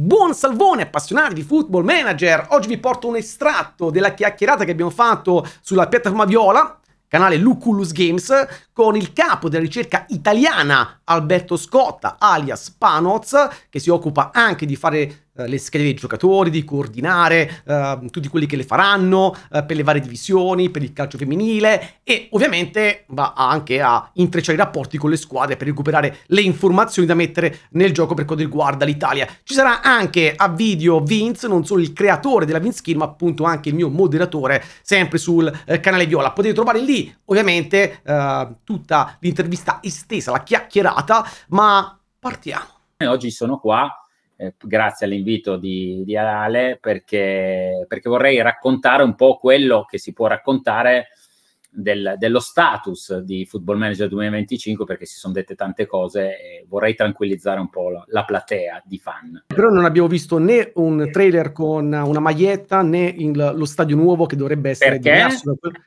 Buon salvone appassionati di Football Manager, oggi vi porto un estratto della chiacchierata che abbiamo fatto sulla piattaforma Viola, canale Luculus Games, con il capo della ricerca italiana Alberto Scotta, alias Panoz, che si occupa anche di fare eh, le schede dei giocatori, di coordinare uh, tutti quelli che le faranno uh, per le varie divisioni, per il calcio femminile e ovviamente va anche a intrecciare i rapporti con le squadre per recuperare le informazioni da mettere nel gioco per quanto riguarda l'Italia. Ci sarà anche a video Vince, non solo il creatore della Vince Kill, ma appunto anche il mio moderatore, sempre sul uh, canale Viola. Potete trovare lì ovviamente ehm, tutta l'intervista estesa, la chiacchierata, ma partiamo. Oggi sono qua eh, grazie all'invito di, di Ale, perché, perché, vorrei raccontare un po' quello che si può raccontare del, dello status di Football Manager 2025, perché si sono dette tante cose e vorrei tranquillizzare un po' la, la, platea di fan. Però non abbiamo visto né un trailer con una maglietta né il, lo stadio nuovo che dovrebbe essere perché? Diverso. Perché?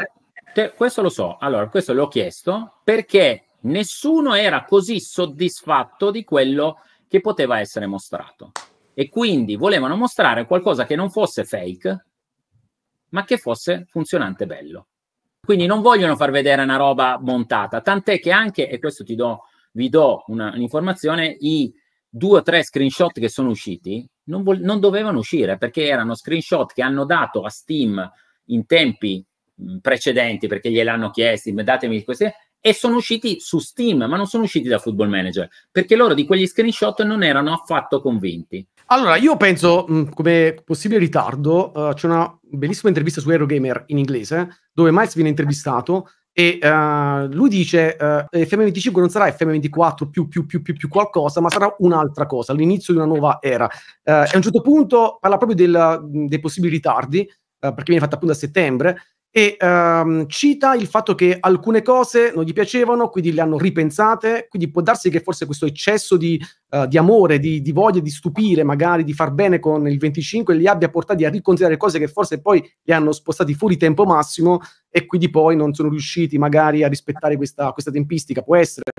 perché te, questo lo so, allora questo l'ho chiesto perché nessuno era così soddisfatto di quello che che poteva essere mostrato. E quindi volevano mostrare qualcosa che non fosse fake, ma che fosse funzionante bello. Quindi non vogliono far vedere una roba montata, tant'è che anche, e questo ti do, vi do una, un'informazione, i due o tre screenshot che sono usciti non, vo- non dovevano uscire perché erano screenshot che hanno dato a Steam in tempi precedenti perché gliel'hanno chiesto, datemi queste, e sono usciti su Steam, ma non sono usciti da Football Manager, perché loro di quegli screenshot non erano affatto convinti. Allora, io penso, mh, mm, come possibile ritardo, uh, c'è una bellissima intervista su Eurogamer in inglese, dove Miles viene intervistato e uh, lui dice uh, eh, FM25 non sarà FM24 più, più, più, più qualcosa, ma sarà un'altra cosa, l'inizio di una nuova era. Uh, e a un certo punto parla proprio del, mm, dei possibili ritardi, perché viene fatta appunto a settembre, e um, cita il fatto che alcune cose non gli piacevano, quindi le hanno ripensate, quindi può darsi che forse questo eccesso di, uh, di amore, di, di, voglia di stupire, magari di far bene con il 25, li abbia portati a riconsiderare cose che forse poi li hanno spostati fuori tempo massimo e quindi poi non sono riusciti magari a rispettare questa, questa tempistica, può essere.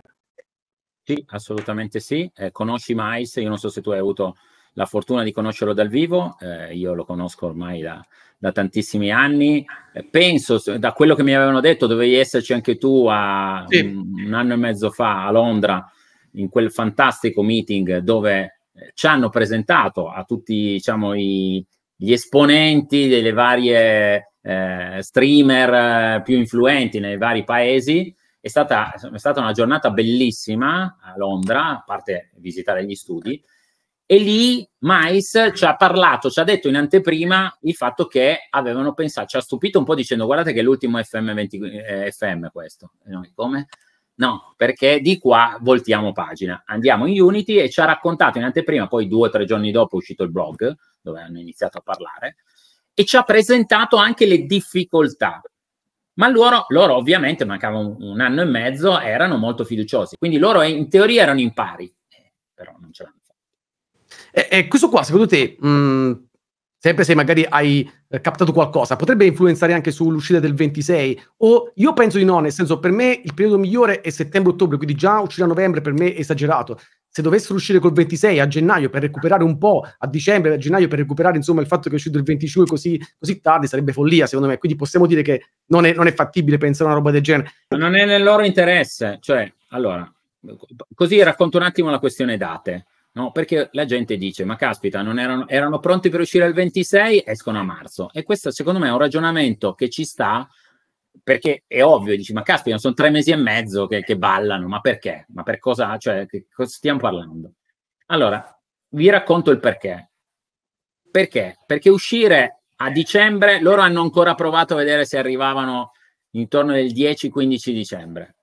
Sì, assolutamente sì. Eh, conosci Mais, io non so se tu hai avuto la fortuna di conoscerlo dal vivo, eh, io lo conosco ormai da da tantissimi anni. Eh, penso, da quello che mi avevano detto, dovevi esserci anche tu a, sì. un, un, anno e mezzo fa a Londra, in quel fantastico meeting dove eh, ci hanno presentato a tutti diciamo, i, gli esponenti delle varie eh, streamer eh, più influenti nei vari paesi. È stata, è stata, una giornata bellissima a Londra, a parte visitare gli studi, e lì Mais ci ha parlato, ci ha detto in anteprima il fatto che avevano pensato, ci ha stupito un po' dicendo guardate che è l'ultimo FM20, eh, FM questo. E noi come? No, perché di qua voltiamo pagina. Andiamo in Unity e ci ha raccontato in anteprima, poi due o tre giorni dopo è uscito il blog dove hanno iniziato a parlare e ci ha presentato anche le difficoltà. Ma loro, loro ovviamente, mancavano un, un, anno e mezzo, erano molto fiduciosi. Quindi loro in teoria erano in pari, eh, però non ce l'hanno e, e questo qua, secondo te, mh, mm, sempre se magari hai eh, captato qualcosa, potrebbe influenzare anche sull'uscita del 26? O io penso di no, nel senso per me il periodo migliore è settembre-ottobre, quindi già uscire a novembre per me è esagerato. Se dovessero uscire col 26 a gennaio per recuperare un po', a dicembre, a gennaio per recuperare insomma il fatto che è uscito il 25 così, così tardi sarebbe follia secondo me, quindi possiamo dire che non è, non è fattibile pensare a una roba del genere. Non è nel loro interesse, cioè, allora, così racconto un attimo la questione date No, perché la gente dice, ma caspita, non erano, erano pronti per uscire il 26, escono a marzo. E questo secondo me è un ragionamento che ci sta, perché è ovvio, dici, ma caspita, sono tre mesi e mezzo che, che ballano, ma perché? Ma per cosa, cioè, cosa stiamo parlando? Allora, vi racconto il perché. Perché? Perché uscire a dicembre, loro hanno ancora provato a vedere se arrivavano intorno del 10-15 dicembre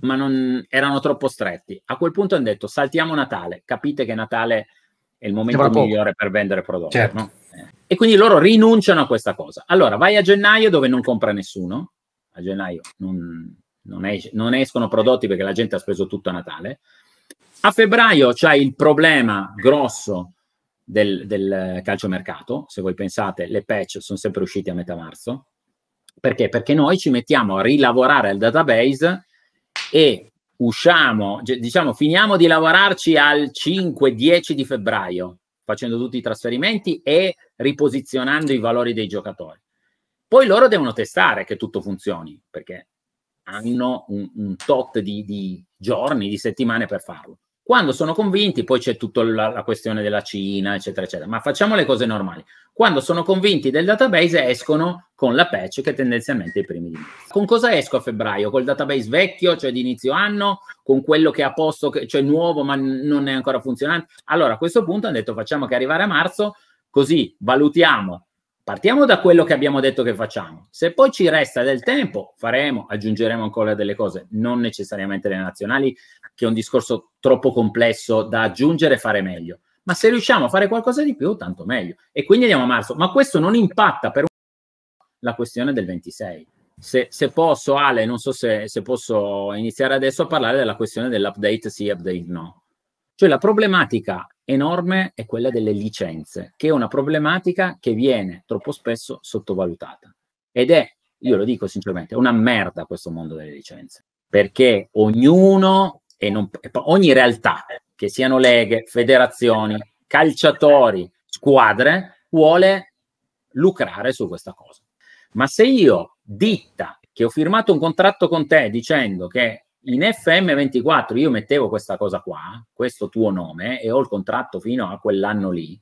ma non, erano troppo stretti. A quel punto hanno detto saltiamo Natale, capite che Natale è il momento C'è migliore poco. per vendere prodotti. Certo. No? E quindi loro rinunciano a questa cosa. Allora vai a gennaio dove non compra nessuno, a gennaio non, non, es- non escono prodotti perché la gente ha speso tutto a Natale. A febbraio c'è il problema grosso del, del calciomercato, se voi pensate le patch sono sempre uscite a metà marzo. Perché? Perché noi ci mettiamo a rilavorare al database e usciamo, diciamo, finiamo di lavorarci al 5-10 di febbraio, facendo tutti i trasferimenti e riposizionando i valori dei giocatori. Poi loro devono testare che tutto funzioni, perché hanno un, un tot di, di giorni, di settimane per farlo. Quando sono convinti, poi c'è tutta la, la, questione della Cina, eccetera, eccetera, ma facciamo le cose normali. Quando sono convinti del database escono con la patch che è tendenzialmente i primi di mezzo. Con cosa esco a febbraio? Col database vecchio, cioè di inizio anno, con quello che è a posto, cioè nuovo ma non è ancora funzionante? Allora a questo punto hanno detto facciamo che arrivare a marzo, così valutiamo partiamo da quello che abbiamo detto che facciamo. Se poi ci resta del tempo, faremo, aggiungeremo ancora delle cose, non necessariamente le nazionali, che è un discorso troppo complesso da aggiungere e fare meglio. Ma se riusciamo a fare qualcosa di più, tanto meglio. E quindi andiamo a marzo. Ma questo non impatta per un la questione del 26. Se, se, posso, Ale, non so se, se posso iniziare adesso a parlare della questione dell'update sì, update no. Cioè la problematica enorme è quella delle licenze, che è una problematica che viene troppo spesso sottovalutata. Ed è, io lo dico sinceramente, una merda questo mondo delle licenze, perché ognuno e non, ogni realtà, che siano leghe, federazioni, calciatori, squadre, vuole lucrare su questa cosa. Ma se io, ditta, che ho firmato un contratto con te dicendo che in FM24 io mettevo questa cosa qua, questo tuo nome, e ho il contratto fino a quell'anno lì,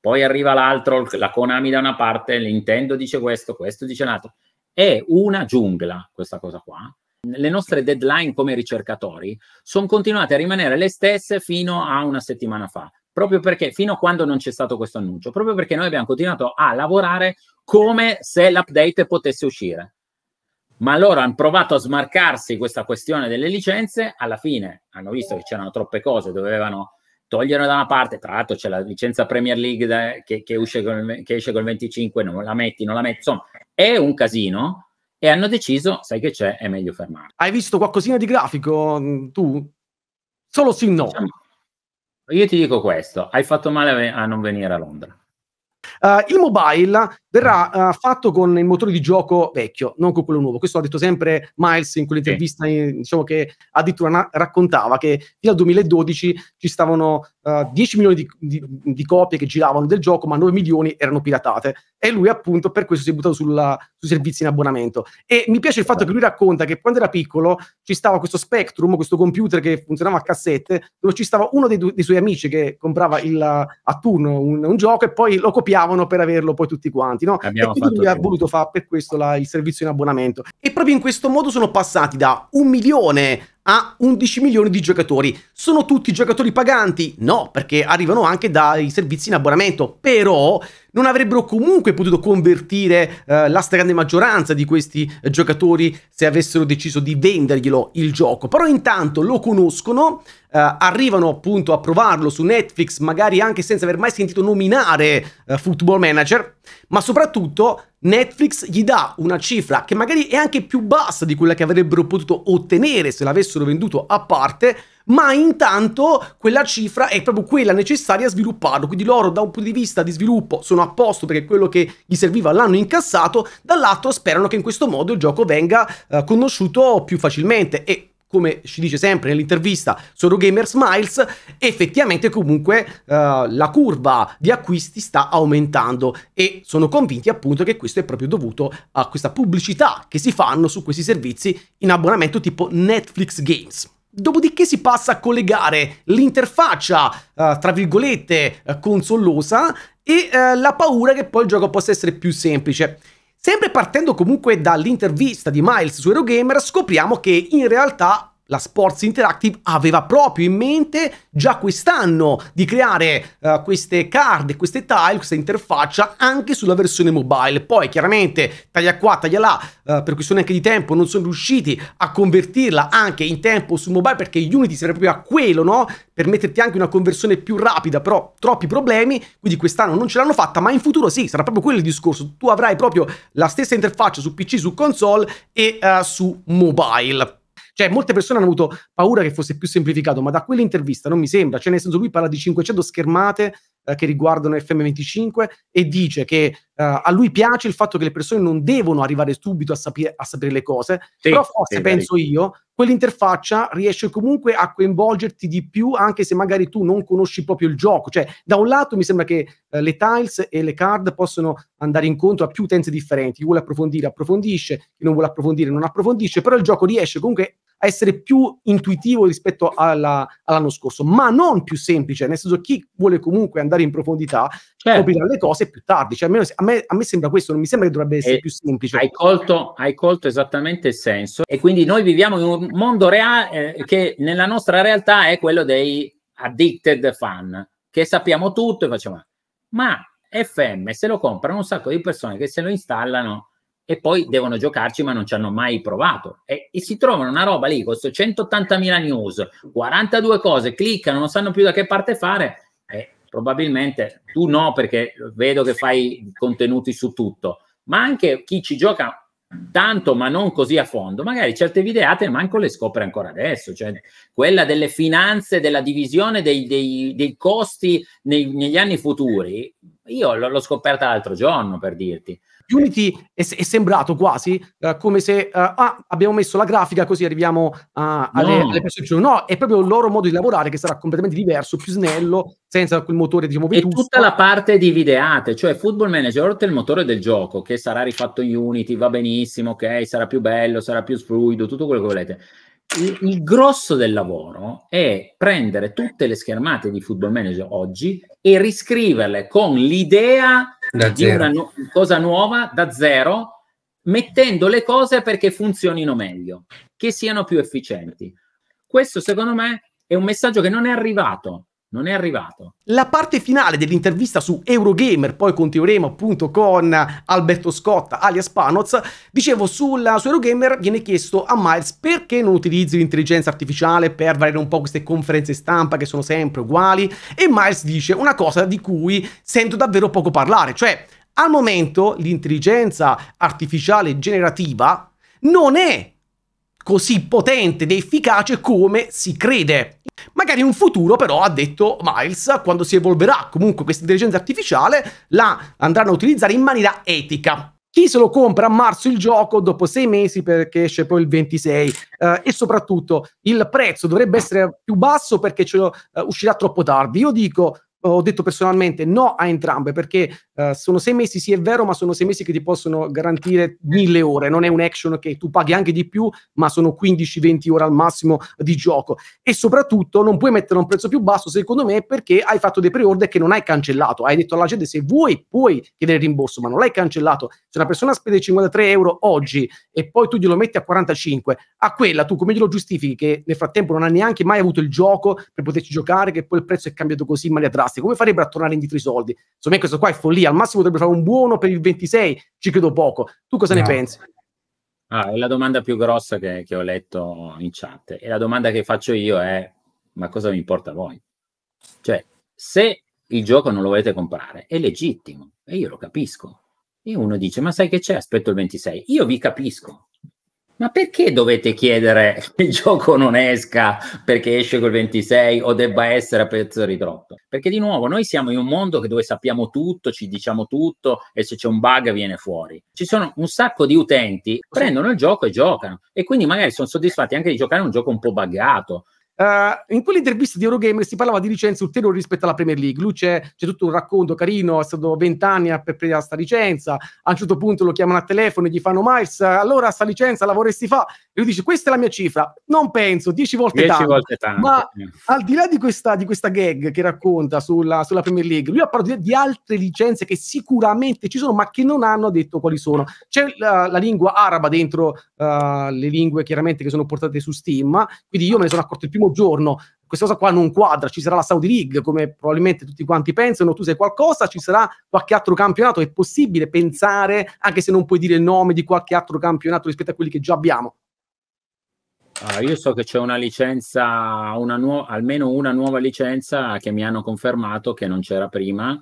poi arriva l'altro, la Konami da una parte, l'intendo dice questo, questo dice l'altro, è una giungla questa cosa qua, le nostre deadline come ricercatori sono continuate a rimanere le stesse fino a una settimana fa, proprio perché fino a quando non c'è stato questo annuncio, proprio perché noi abbiamo continuato a lavorare come se l'update potesse uscire. Ma loro hanno provato a smarcarsi questa questione delle licenze, alla fine hanno visto che c'erano troppe cose, dovevano togliere da una parte, tra l'altro c'è la licenza Premier League che, che, esce con, che esce col 25, non la metti, non la metti, insomma è un casino, e hanno deciso, sai che c'è, è meglio fermare. Hai visto qualcosina di grafico mm, tu? Solo sì no. Diciamo, io ti dico questo, hai fatto male a non venire a Londra. Uh, il mobile verrà uh, fatto con il motore di gioco vecchio, non con quello nuovo. Questo ha detto sempre Miles in quell'intervista sì. in, diciamo che addirittura na- raccontava che fino al 2012 ci stavano uh, eh, 10 milioni di, di, di, copie che giravano del gioco, ma 9 milioni erano piratate. E lui appunto per questo si è buttato sulla, sui servizi in abbonamento. E mi piace il fatto che lui racconta che quando era piccolo ci stava questo Spectrum, questo computer che funzionava a cassette, dove ci stava uno dei, dei suoi amici che comprava il, a turno un, un gioco e poi lo copiava pagavano per averlo poi tutti quanti, no? Abbiamo e quindi ha voluto fare per questo la, il servizio in abbonamento. E proprio in questo modo sono passati da un milione ha 11 milioni di giocatori. Sono tutti giocatori paganti? No, perché arrivano anche dai servizi in abbonamento, però non avrebbero comunque potuto convertire eh, la stragrande maggioranza di questi eh, giocatori se avessero deciso di venderglielo il gioco. Però intanto lo conoscono, eh, arrivano appunto a provarlo su Netflix, magari anche senza aver mai sentito nominare eh, Football Manager, ma soprattutto Netflix gli dà una cifra che magari è anche più bassa di quella che avrebbero potuto ottenere se l'avessero venduto a parte, ma intanto quella cifra è proprio quella necessaria a svilupparlo, quindi loro da un punto di vista di sviluppo sono a posto perché quello che gli serviva l'hanno incassato, dall'altro sperano che in questo modo il gioco venga eh, conosciuto più facilmente e come ci dice sempre nell'intervista Solo Gamer Smiles, effettivamente comunque eh, la curva di acquisti sta aumentando e sono convinti appunto che questo è proprio dovuto a questa pubblicità che si fanno su questi servizi in abbonamento tipo Netflix Games. Dopodiché si passa a collegare l'interfaccia, eh, tra virgolette, eh, consollosa e eh, la paura che poi il gioco possa essere più semplice. Sempre partendo comunque dall'intervista di Miles su Eurogamer, scopriamo che in realtà la Sports Interactive aveva proprio in mente già quest'anno di creare uh, queste card, queste tile, questa interfaccia anche sulla versione mobile. Poi chiaramente taglia qua, taglia là, uh, per questione anche di tempo non sono riusciti a convertirla anche in tempo su mobile perché Unity serve proprio a quello, no? Per metterti anche una conversione più rapida, però troppi problemi, quindi quest'anno non ce l'hanno fatta, ma in futuro sì, sarà proprio quello il discorso. Tu avrai proprio la stessa interfaccia su PC, su console e uh, su mobile. Cioè, molte persone hanno avuto paura che fosse più semplificato, ma da quell'intervista non mi sembra. Cioè, nel senso, lui parla di 500 schermate eh, che riguardano FM25 e dice che eh, a lui piace il fatto che le persone non devono arrivare subito a sapere, a sapere le cose, sì, però forse, sì, penso dai. io, quell'interfaccia riesce comunque a coinvolgerti di più anche se magari tu non conosci proprio il gioco. Cioè, da un lato mi sembra che eh, le tiles e le card possono andare incontro a più utenze differenti. Chi vuole approfondire approfondisce, chi non vuole approfondire non approfondisce, però il gioco riesce comunque a essere più intuitivo rispetto alla, all'anno scorso, ma non più semplice, nel senso chi vuole comunque andare in profondità certo. scoprirà le cose più tardi, cioè, a, me, a, me, sembra questo, non mi sembra che dovrebbe essere e eh, più semplice. Hai colto, hai colto, esattamente il senso e quindi noi viviamo in un mondo reale eh, che nella nostra realtà è quello dei addicted fan, che sappiamo tutto e facciamo... Ma FM se lo comprano un sacco di persone che se lo installano e poi devono giocarci ma non ci hanno mai provato e, e si trovano una roba lì con 180.000 news 42 cose cliccano non sanno più da che parte fare e probabilmente tu no perché vedo che fai contenuti su tutto ma anche chi ci gioca tanto ma non così a fondo magari certe videate manco le scopre ancora adesso cioè quella delle finanze della divisione dei, dei, dei costi nei, negli anni futuri io l'ho scoperta l'altro giorno per dirti Unity è, è sembrato quasi uh, come se uh, ah, abbiamo messo la grafica così arriviamo uh, alle, no. alle persone. No, è proprio il loro modo di lavorare che sarà completamente diverso, più snello, senza quel motore diciamo movimento. E tutta la parte di videate, cioè Football Manager oltre è il motore del gioco che sarà rifatto in Unity, va benissimo, ok, sarà più bello, sarà più fluido, tutto quello che volete il grosso del lavoro è prendere tutte le schermate di Football Manager oggi e riscriverle con l'idea da di zero. una nu- cosa nuova da zero, mettendo le cose perché funzionino meglio, che siano più efficienti. Questo secondo me è un messaggio che non è arrivato non è arrivato. La parte finale dell'intervista su Eurogamer, poi continueremo appunto con Alberto Scotta, alias Panoz, dicevo sulla, su Eurogamer viene chiesto a Miles perché non utilizzi l'intelligenza artificiale per variare un po' queste conferenze stampa che sono sempre uguali e Miles dice una cosa di cui sento davvero poco parlare, cioè al momento l'intelligenza artificiale generativa non è così potente ed efficace come si crede. Magari in un futuro però, ha detto Miles, quando si evolverà comunque questa intelligenza artificiale, la andranno a utilizzare in maniera etica. Chi se lo compra a marzo il gioco dopo sei mesi perché esce poi il 26 eh, e soprattutto il prezzo dovrebbe essere più basso perché ce lo, eh, uscirà troppo tardi. Io dico ho detto personalmente no a entrambe perché uh, sono sei mesi, sì è vero, ma sono sei mesi che ti possono garantire mille ore, non è un action che tu paghi anche di più, ma sono 15-20 ore al massimo di gioco e soprattutto non puoi mettere un prezzo più basso secondo me perché hai fatto dei pre-order che non hai cancellato, hai detto alla gente se vuoi puoi chiedere il rimborso, ma non l'hai cancellato, se una persona spende 53 euro oggi e poi tu glielo metti a 45, a quella tu come glielo giustifichi che nel frattempo non ha neanche mai avuto il gioco per poterci giocare, che poi il prezzo è cambiato così in maniera drastica? ragazzi, come farebbero a tornare indietro i soldi? Secondo me questo qua è follia, al massimo dovrebbe fare un buono per il 26, ci credo poco. Tu cosa no. ne pensi? Ah, la domanda più grossa che, che, ho letto in chat e la domanda che faccio io è ma cosa vi importa a voi? Cioè, se il gioco non lo volete comprare, è legittimo e io lo capisco. E uno dice ma sai che c'è? Aspetto il 26. Io vi capisco, ma perché dovete chiedere che il gioco non esca perché esce col 26 o debba essere a prezzo di ridotto? Perché di nuovo noi siamo in un mondo dove sappiamo tutto, ci diciamo tutto e se c'è un bug viene fuori. Ci sono un sacco di utenti che prendono il gioco e giocano e quindi magari sono soddisfatti anche di giocare un gioco un po' buggato Uh, in quell'intervista di Eurogamer si parlava di licenze ulteriori rispetto alla Premier League. Lui c'è, c'è tutto un racconto carino, è stato vent'anni a prendere questa licenza. A un certo punto lo chiamano a telefono e gli fanno Miles, allora sta licenza la vorresti fare? E lui dice questa è la mia cifra, non penso, dieci volte, dieci tanto. volte tanto. Ma yeah. al di là di questa, di questa, gag che racconta sulla, sulla Premier League, lui ha parlato di, di, altre licenze che sicuramente ci sono ma che non hanno detto quali sono. C'è la, la lingua araba dentro uh, le lingue chiaramente che sono portate su Steam, quindi io me ne sono accorto il primo primo giorno questa cosa qua non quadra, ci sarà la Saudi League, come probabilmente tutti quanti pensano, tu sei qualcosa, ci sarà qualche altro campionato, è possibile pensare, anche se non puoi dire il nome di qualche altro campionato rispetto a quelli che già abbiamo? Allora, io so che c'è una licenza, una nuova, almeno una nuova licenza che mi hanno confermato che non c'era prima,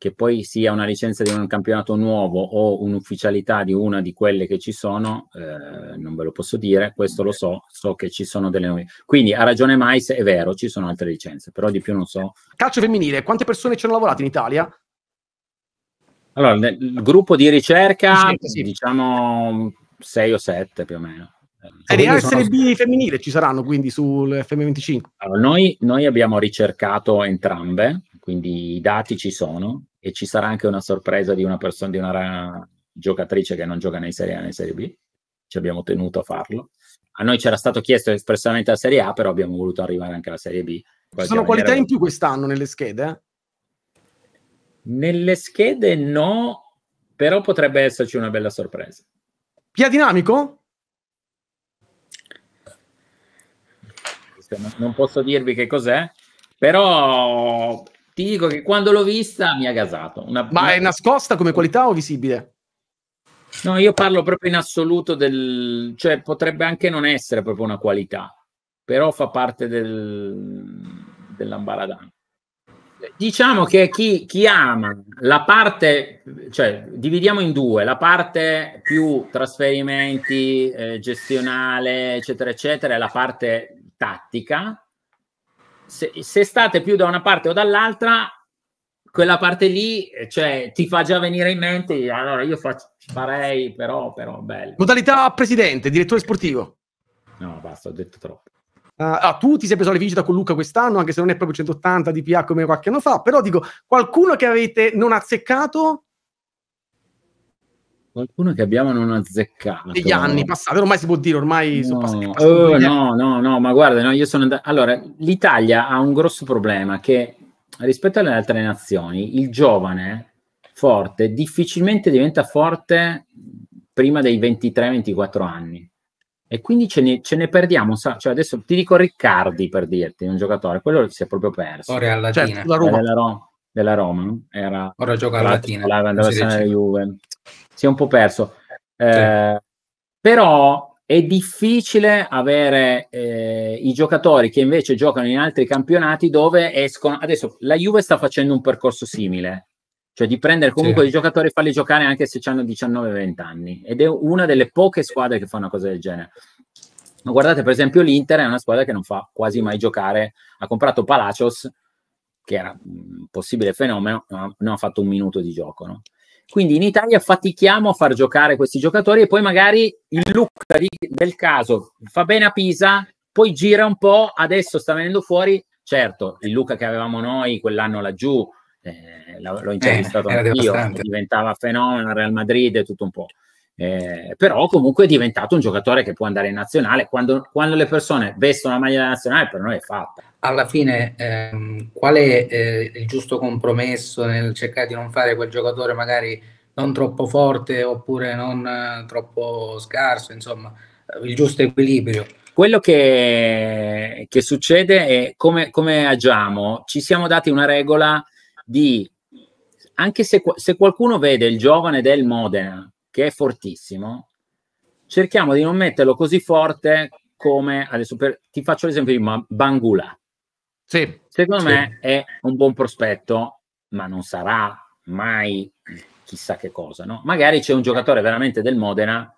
che poi sia una licenza di un campionato nuovo o un'ufficialità di una di quelle che ci sono, eh, non ve lo posso dire, questo lo so, so che ci sono delle nuove. Quindi ha ragione Mais, è vero, ci sono altre licenze, però di più non so. Calcio femminile, quante persone ci hanno lavorato in Italia? Allora, nel gruppo di ricerca, sì. diciamo 6 o 7 più o meno. E eh, le e B femminile ci saranno quindi sul FM25? Allora, noi, noi abbiamo ricercato entrambe, quindi i dati ci sono e ci sarà anche una sorpresa di una persona, di una giocatrice che non gioca né in Serie A né in Serie B. Ci abbiamo tenuto a farlo. A noi c'era stato chiesto espressamente la Serie A, però abbiamo voluto arrivare anche alla Serie B. Ci sono qualità in più quest'anno nelle schede? Nelle schede no, però potrebbe esserci una bella sorpresa. Pia dinamico? Non posso dirvi che cos'è, però ti dico che quando l'ho vista mi ha gasato. Una... Ma è nascosta come qualità o visibile? No, io parlo proprio in assoluto del... cioè potrebbe anche non essere proprio una qualità, però fa parte del... dell'ambaradano. Diciamo che chi, chi ama la parte, cioè dividiamo in due, la parte più trasferimenti, eh, gestionale, eccetera, eccetera, e la parte tattica, se, se state più da una parte o dall'altra, quella parte lì eh, cioè, ti fa già venire in mente, allora io faccio, farei però, però bello. Modalità presidente, direttore sportivo. No, basta, ho detto troppo. Uh, ah, tu ti sei preso la vincita con Luca quest'anno, anche se non è proprio 180 DPA come qualche anno fa, però dico, qualcuno che avete non azzeccato Qualcuno che abbiamo non azzeccato. Degli anni passati, ormai si può dire, ormai no. sono passati. passati oh, no, no, no, ma guarda, no, io sono andato... Allora, l'Italia ha un grosso problema che rispetto alle altre nazioni, il giovane forte difficilmente diventa forte prima dei 23-24 anni. E quindi ce ne, ce ne perdiamo. Sa- cioè adesso ti dico Riccardi per dirti, un giocatore, quello si è proprio perso. Storia alla cioè, la Roma della Roma, era, ora gioca alla Latina, la, andava a stare Juve. Si è un po' perso. Eh, sì. Però è difficile avere eh, i giocatori che invece giocano in altri campionati dove escono. Adesso la Juve sta facendo un percorso simile, cioè di prendere comunque sì. i giocatori e farli giocare anche se hanno 19-20 anni. Ed è una delle poche squadre che fa una cosa del genere. Ma guardate, per esempio, l'Inter è una squadra che non fa quasi mai giocare. Ha comprato Palacios che era un possibile fenomeno, non ha fatto un minuto di gioco. No? Quindi in Italia fatichiamo a far giocare questi giocatori e poi magari il Lucca di, del caso fa bene a Pisa, poi gira un po', adesso sta venendo fuori, certo, il Lucca che avevamo noi quell'anno laggiù, eh, l'ho eh, intervistato eh, anch'io, diventava fenomeno, Real Madrid e tutto un po'. Eh, però comunque è diventato un giocatore che può andare in nazionale. Quando, quando le persone vestono la maglia nazionale, per noi è fatta. Alla fine, ehm, qual è eh, il giusto compromesso nel cercare di non fare quel giocatore magari non troppo forte oppure non eh, troppo scarso? Insomma, eh, il giusto equilibrio. Quello che, che succede è come, come agiamo. Ci siamo dati una regola di anche se, se qualcuno vede il giovane del Modena che è fortissimo, cerchiamo di non metterlo così forte come adesso per, ti faccio l'esempio di Bangula. Sì, Secondo sì. me è un buon prospetto, ma non sarà mai chissà che cosa, no? Magari c'è un giocatore veramente del Modena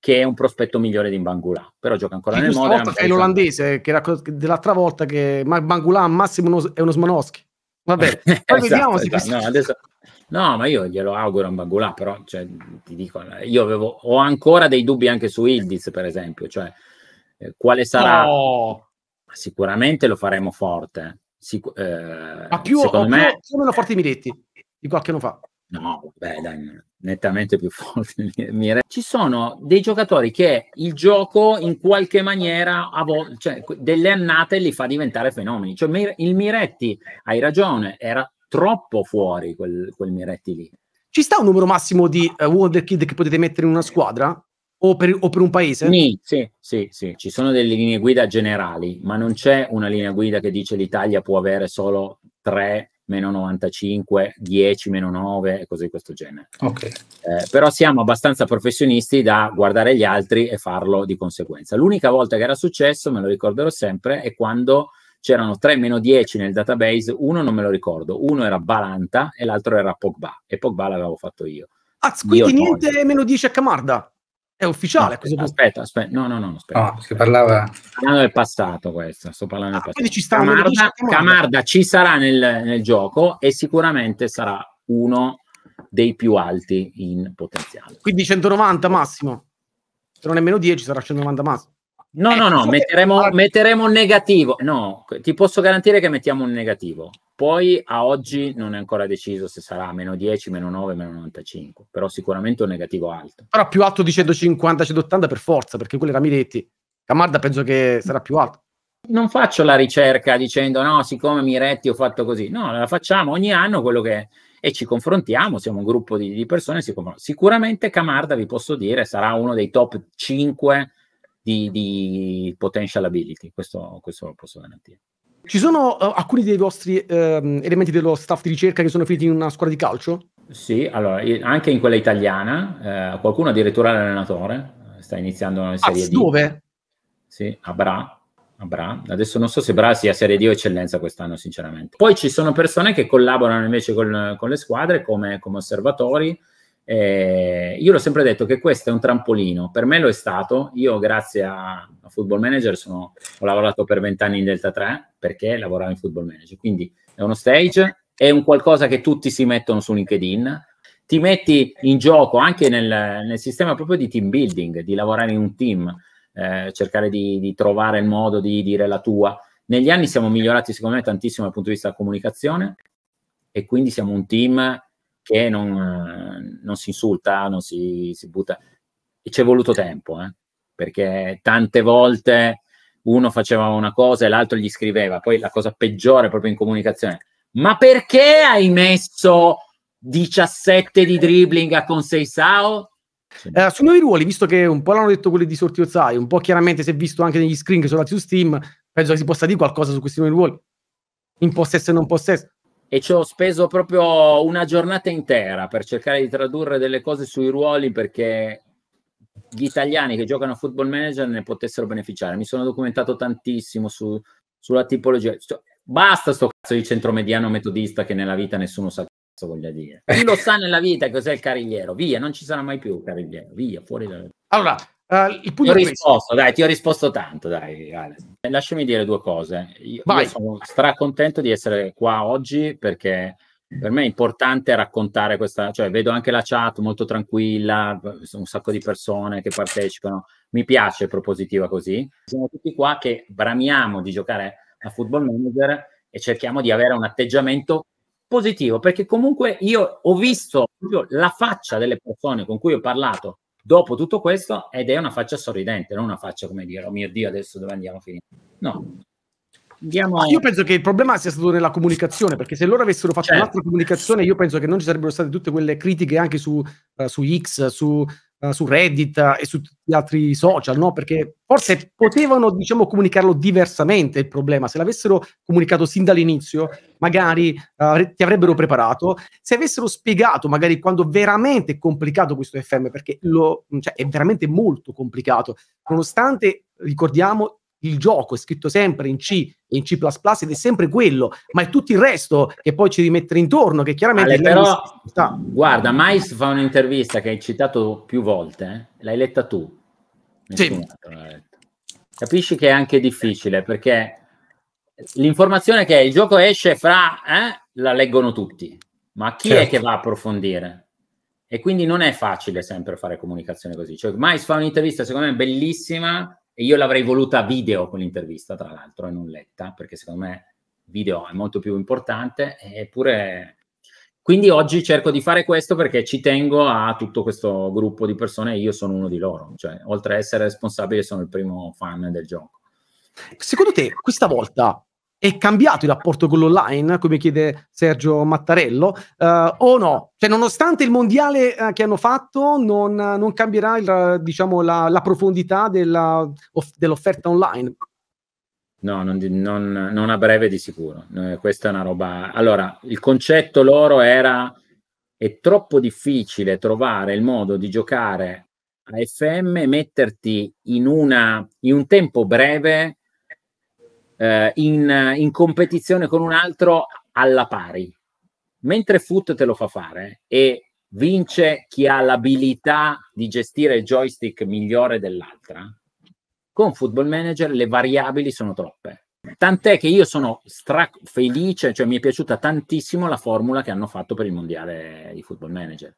che è un prospetto migliore di Bangula, però gioca ancora sì, nel Modena. È l'olandese che racco- dell'altra volta che Bangula al massimo è uno Smanowski. Vabbè, poi esatto, vediamo esatto. esatto. No, adesso No, ma io glielo auguro a Bangulà, però cioè, ti dico, io avevo, ho ancora dei dubbi anche su Ildiz, per esempio, cioè eh, quale sarà... No. Sicuramente lo faremo forte. Sic- eh, ma più, secondo me... più, più meno forti Miretti di qualche anno fa. No, beh, dai, nettamente più forti. Ci sono dei giocatori che il gioco in qualche maniera, a cioè, delle annate li fa diventare fenomeni. Cioè, il Miretti, hai ragione, era troppo fuori quel, quel Miretti lì. Ci sta un numero massimo di uh, eh, Wonderkid che potete mettere in una squadra? O per, o per un paese? Sì, sì, sì, sì, ci sono delle linee guida generali, ma non c'è una linea guida che dice l'Italia può avere solo 3 meno 95, 10, meno 9 e cose di questo genere. Okay. Eh, però siamo abbastanza professionisti da guardare gli altri e farlo di conseguenza. L'unica volta che era successo, me lo ricorderò sempre, è quando c'erano 3 meno 10 nel database, uno non me lo ricordo, uno era Balanta e l'altro era Pogba, e Pogba l'avevo fatto io. Ah, quindi io niente toglie. meno 10 a Camarda? È ufficiale no, aspetta, aspetta, aspetta, no, no, no, aspetta. Oh, si parlava... Sto parlando del passato questo, sto parlando ah, del passato. Ci Camarda, Camarda. Camarda, ci sarà nel, nel gioco e sicuramente sarà uno dei più alti in potenziale. Quindi 190 massimo. Se non è meno 10 sarà 190 massimo. No, no, ecco, no, metteremo, ah. metteremo, un negativo. No, ti posso garantire che mettiamo un negativo. Poi a oggi non è ancora deciso se sarà meno 10, meno 9, meno 95, però sicuramente un negativo alto. Però più alto di 150, 180 per forza, perché quello era Miretti. Camarda penso che sarà più alto. Non faccio la ricerca dicendo no, siccome Miretti ho fatto così. No, la facciamo ogni anno quello che è e ci confrontiamo, siamo un gruppo di, di persone, sicuramente Camarda, vi posso dire, sarà uno dei top 5 di, di potential ability, questo, questo lo posso garantire. Ci sono uh, alcuni dei vostri uh, elementi dello staff di ricerca che sono finiti in una squadra di calcio? Sì, allora, anche in quella italiana, uh, qualcuno addirittura l'allenatore, eh, sta iniziando una serie Azz, ah, Dove? Sì, a Bra, a Bra. Adesso non so se Bra sia serie D o eccellenza quest'anno, sinceramente. Poi ci sono persone che collaborano invece con, con le squadre come, come osservatori, eh, io l'ho sempre detto che questo è un trampolino, per me lo è stato, io grazie a, a Football Manager sono, ho lavorato per vent'anni in Delta 3 perché lavoravo in Football Manager, quindi è uno stage, è un qualcosa che tutti si mettono su LinkedIn, ti metti in gioco anche nel, nel sistema proprio di team building, di lavorare in un team, eh, cercare di, di, trovare il modo di dire la tua. Negli anni siamo migliorati secondo me tantissimo dal punto di vista della comunicazione e quindi siamo un team che non, non si insulta, non si, si butta. E ci è voluto tempo, eh? perché tante volte uno faceva una cosa e l'altro gli scriveva, poi la cosa peggiore proprio in comunicazione. Ma perché hai messo 17 di dribbling a con 6 SAO? Eh, sui nuovi ruoli, visto che un po' l'hanno detto quelli di Sorti Ozzai, un po' chiaramente si è visto anche negli screen che sono andati su Steam, penso che si possa dire qualcosa su questi nuovi ruoli, in possesso e non possesso e ci ho speso proprio una giornata intera per cercare di tradurre delle cose sui ruoli perché gli italiani che giocano a football manager ne potessero beneficiare. Mi sono documentato tantissimo su, sulla tipologia. basta sto cazzo di centromediano metodista che nella vita nessuno sa cosa voglia dire. Chi lo sa nella vita cos'è il carigliero? Via, non ci sarà mai più il carigliero. Via, fuori da... Allora, Uh, il punto ti ho risposto, dai, ti ho risposto tanto, dai, Lasciami dire due cose. Io, io sono stracontento di essere qua oggi perché per me è importante raccontare questa, cioè vedo anche la chat molto tranquilla, un sacco di persone che partecipano, mi piace propositiva così. Siamo tutti qua che bramiamo di giocare a football manager e cerchiamo di avere un atteggiamento positivo, perché comunque io ho visto proprio la faccia delle persone con cui ho parlato dopo tutto questo ed è una faccia sorridente, non una faccia come dire, oh mio Dio, adesso dove andiamo a finire? No. Andiamo... Io penso che il problema sia stato nella comunicazione, perché se loro avessero fatto certo. un'altra comunicazione, io penso che non ci sarebbero state tutte quelle critiche anche su, uh, su X, su uh, su Reddit e su gli altri social, no? Perché forse potevano, diciamo, comunicarlo diversamente il problema. Se l'avessero comunicato sin dall'inizio, magari uh, ti avrebbero preparato. Se avessero spiegato, magari, quando veramente è complicato questo FM, perché lo, cioè, è veramente molto complicato, nonostante, ricordiamo, il gioco è scritto sempre in C e in C++ ed è sempre quello, ma è tutto il resto che poi ci rimettere intorno, che chiaramente... Ale, però, guarda, Mais fa un'intervista che hai citato più volte, eh? l'hai letta tu. sì. Capisci che è anche difficile, perché l'informazione che è, il gioco esce fra... Eh, la leggono tutti, ma chi certo. è che va a approfondire? E quindi non è facile sempre fare comunicazione così. Cioè, Mais fa un'intervista, secondo me, bellissima, e io l'avrei voluta video con l'intervista, tra l'altro, e non letta, perché secondo me video è molto più importante, eppure... Quindi oggi cerco di fare questo perché ci tengo a tutto questo gruppo di persone e io sono uno di loro, cioè oltre a essere responsabile sono il primo fan del gioco. Secondo te questa volta è cambiato il rapporto con l'online, come chiede Sergio Mattarello, eh, o no? Cioè, nonostante il mondiale eh, che hanno fatto, non, non cambierà il, diciamo, la, la, profondità della, of, dell'offerta online? No, non, non, non, a breve di sicuro. Eh, questa è una roba... Allora, il concetto loro era è troppo difficile trovare il modo di giocare a FM e metterti in, una, in un tempo breve eh, in, in, competizione con un altro alla pari. Mentre Foot te lo fa fare e vince chi ha l'abilità di gestire il joystick migliore dell'altra, con Football Manager le variabili sono troppe. Tant'è che io sono stra felice, cioè mi è piaciuta tantissimo la formula che hanno fatto per il mondiale di Football Manager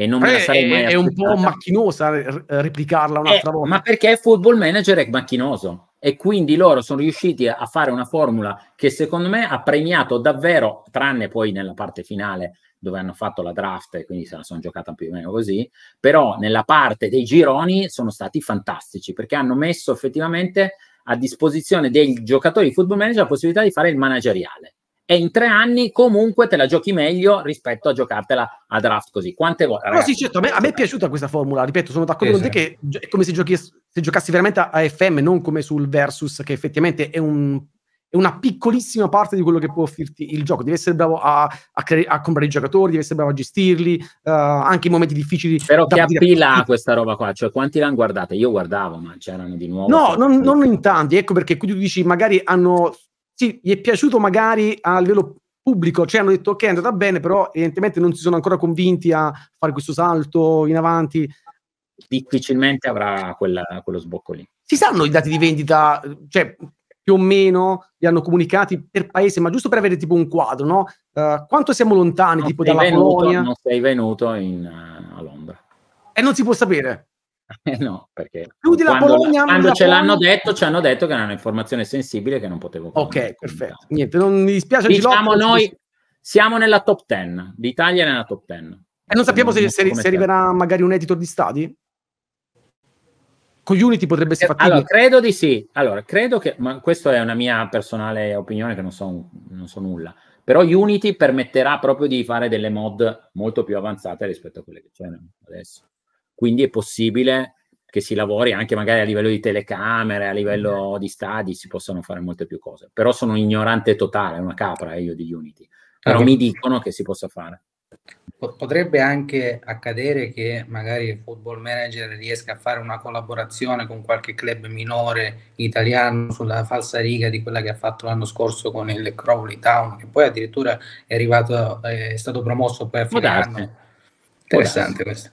e non me la eh, sarei mai aspettata. È un po' macchinosa replicarla un'altra eh, volta. Ma perché Football Manager è macchinoso e quindi loro sono riusciti a fare una formula che secondo me ha premiato davvero, tranne poi nella parte finale dove hanno fatto la draft e quindi se la sono giocata più o meno così, però nella parte dei gironi sono stati fantastici perché hanno messo effettivamente a disposizione dei giocatori di football manager la possibilità di fare il manageriale e in tre anni comunque te la giochi meglio rispetto a giocartela a draft così. Quante volte? Ragazzi, no, sì, certo, a me, a me, è piaciuta questa formula, ripeto, sono d'accordo sì, con te che è come se, giochi, se, giocassi veramente a FM, non come sul versus, che effettivamente è, un, è una piccolissima parte di quello che può offrirti il gioco. Devi essere bravo a, a, cre- a comprare i giocatori, devi essere bravo a gestirli, uh, anche in momenti difficili. Però che appila dire... questa roba qua? Cioè, quanti l'hanno guardata? Io guardavo, ma c'erano di nuovo. No, non, non in tanti. Ecco perché qui tu dici, magari hanno sì, gli è piaciuto magari a livello pubblico, cioè hanno detto ok, è andata bene, però evidentemente non si sono ancora convinti a fare questo salto in avanti. Difficilmente avrà quella, quello sbocco lì. Si sanno i dati di vendita, cioè più o meno li hanno comunicati per paese, ma giusto per avere tipo un quadro, no? Uh, quanto siamo lontani non tipo dalla venuto, Polonia? Non sei venuto in, uh, a Londra. E non si può sapere. Eh, no, perché Chiudi la quando, Bologna, quando ce l'hanno detto, ci hanno detto che era un'informazione sensibile che non potevo Ok, perfetto. Niente, non mi dispiace. Diciamo Gilotto, noi siamo nella top 10, l'Italia è nella top 10. E non sappiamo se, se, se arriverà magari un editor di stadi? Con Unity potrebbe essere fatto. Eh, allora, credo di sì. Allora, credo che, ma questa è una mia personale opinione che non so, non so nulla, però Unity permetterà proprio di fare delle mod molto più avanzate rispetto a quelle che c'erano adesso quindi è possibile che si lavori anche magari a livello di telecamere, a livello mm. di stadi, si possono fare molte più cose. Però sono un ignorante totale, una capra eh, io di Unity. Però okay. mi dicono che si possa fare. Potrebbe anche accadere che magari il football manager riesca a fare una collaborazione con qualche club minore italiano sulla falsa riga di quella che ha fatto l'anno scorso con il Crowley Town, che poi addirittura è, arrivato, eh, è stato promosso poi a fine anno. Interessante questo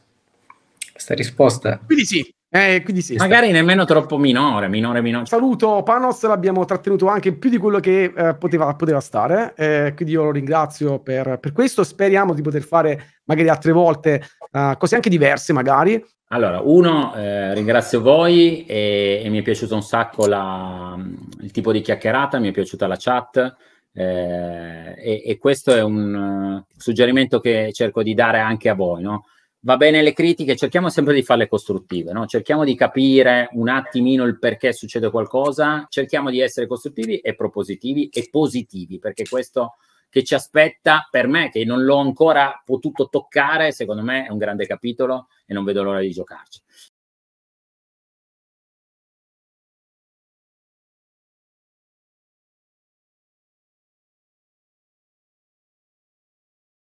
questa risposta. Quindi sì. Eh, quindi sì Magari sta... nemmeno troppo minore, minore, minore. Saluto Panos, l'abbiamo trattenuto anche più di quello che eh, poteva, poteva, stare, eh, quindi io lo ringrazio per, per, questo, speriamo di poter fare magari altre volte eh, cose anche diverse magari. Allora, uno, eh, ringrazio voi e, e, mi è piaciuto un sacco la, il tipo di chiacchierata, mi è piaciuta la chat eh, e, e, questo è un uh, suggerimento che cerco di dare anche a voi, no? va bene le critiche, cerchiamo sempre di farle costruttive, no? cerchiamo di capire un attimino il perché succede qualcosa, cerchiamo di essere costruttivi e propositivi e positivi, perché questo che ci aspetta per me, che non l'ho ancora potuto toccare, secondo me è un grande capitolo e non vedo l'ora di giocarci.